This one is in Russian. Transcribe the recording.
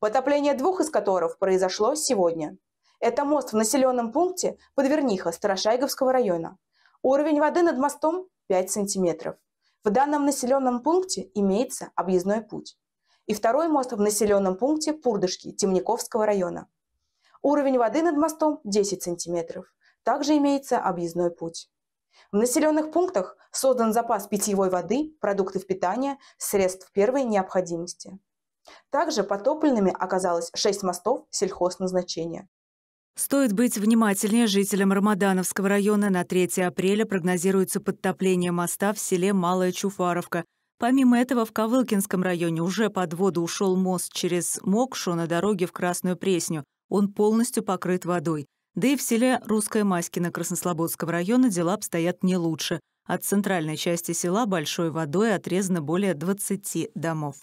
потопление двух из которых произошло сегодня. Это мост в населенном пункте Подверниха Старошайговского района. Уровень воды над мостом 5 сантиметров. В данном населенном пункте имеется объездной путь. И второй мост в населенном пункте Пурдышки Темниковского района. Уровень воды над мостом 10 сантиметров. Также имеется объездной путь. В населенных пунктах создан запас питьевой воды, продуктов питания, средств первой необходимости. Также потопленными оказалось шесть мостов сельхозназначения. Стоит быть внимательнее жителям Рамадановского района. На 3 апреля прогнозируется подтопление моста в селе Малая Чуфаровка. Помимо этого, в Ковылкинском районе уже под воду ушел мост через Мокшу на дороге в Красную Пресню. Он полностью покрыт водой. Да и в селе Русская Маськина Краснослободского района дела обстоят не лучше. От центральной части села большой водой отрезано более 20 домов.